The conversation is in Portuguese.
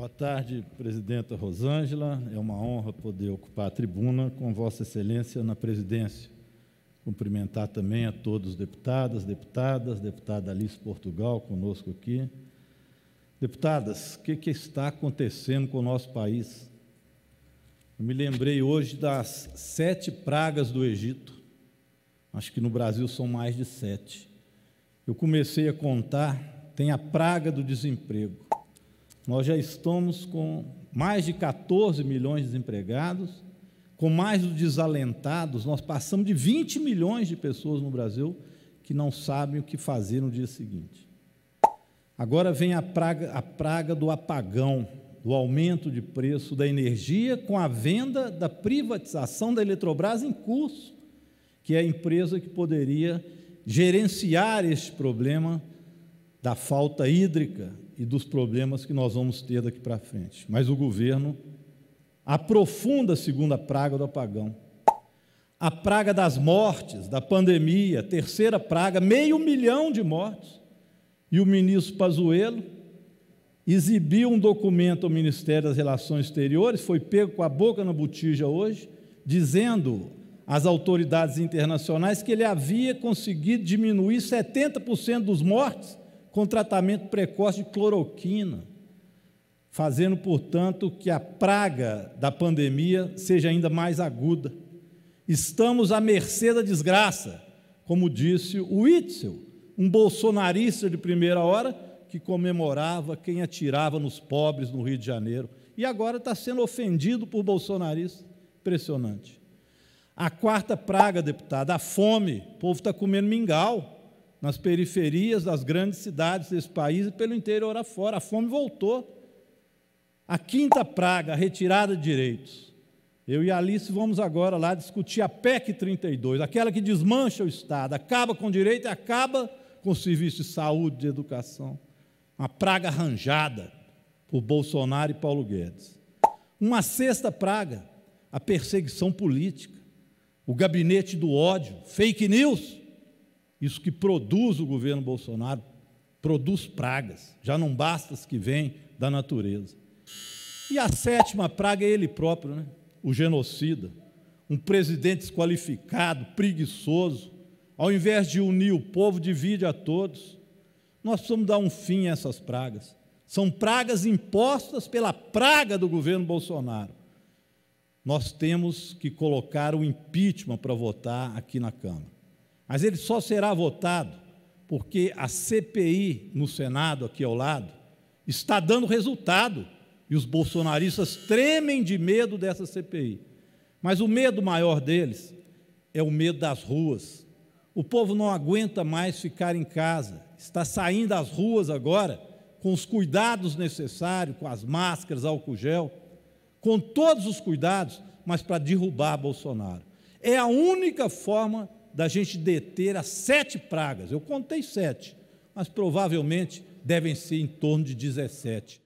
Boa tarde, presidenta Rosângela. É uma honra poder ocupar a tribuna com Vossa Excelência na presidência. Cumprimentar também a todos os deputados, deputadas, deputada Alice Portugal conosco aqui. Deputadas, o que, que está acontecendo com o nosso país? Eu me lembrei hoje das sete pragas do Egito. Acho que no Brasil são mais de sete. Eu comecei a contar, tem a praga do desemprego nós já estamos com mais de 14 milhões de desempregados, com mais dos desalentados, nós passamos de 20 milhões de pessoas no Brasil que não sabem o que fazer no dia seguinte. Agora vem a praga, a praga do apagão, do aumento de preço da energia com a venda da privatização da Eletrobras em curso, que é a empresa que poderia gerenciar este problema da falta hídrica e dos problemas que nós vamos ter daqui para frente. Mas o governo aprofunda a segunda praga do apagão. A praga das mortes, da pandemia, terceira praga, meio milhão de mortes. E o ministro Pazuello exibiu um documento ao Ministério das Relações Exteriores, foi pego com a boca na botija hoje, dizendo às autoridades internacionais que ele havia conseguido diminuir 70% dos mortes com tratamento precoce de cloroquina, fazendo, portanto, que a praga da pandemia seja ainda mais aguda. Estamos à mercê da desgraça, como disse o Itzel, um bolsonarista de primeira hora que comemorava quem atirava nos pobres no Rio de Janeiro e agora está sendo ofendido por bolsonaristas. Impressionante. A quarta praga, deputado, a fome. O povo está comendo mingau nas periferias das grandes cidades desse país e pelo interior afora. A fome voltou. A quinta praga, a retirada de direitos. Eu e a Alice vamos agora lá discutir a PEC 32, aquela que desmancha o Estado, acaba com o direito e acaba com o serviço de saúde, de educação. Uma praga arranjada por Bolsonaro e Paulo Guedes. Uma sexta praga, a perseguição política, o gabinete do ódio, fake news isso que produz o governo Bolsonaro, produz pragas, já não basta as que vêm da natureza. E a sétima praga é ele próprio, né? o genocida, um presidente desqualificado, preguiçoso, ao invés de unir o povo, divide a todos. Nós precisamos dar um fim a essas pragas. São pragas impostas pela praga do governo Bolsonaro. Nós temos que colocar o impeachment para votar aqui na Câmara. Mas ele só será votado porque a CPI no Senado, aqui ao lado, está dando resultado e os bolsonaristas tremem de medo dessa CPI. Mas o medo maior deles é o medo das ruas. O povo não aguenta mais ficar em casa, está saindo às ruas agora com os cuidados necessários, com as máscaras, álcool gel, com todos os cuidados, mas para derrubar Bolsonaro. É a única forma da gente deter as sete pragas. Eu contei sete, mas provavelmente devem ser em torno de 17.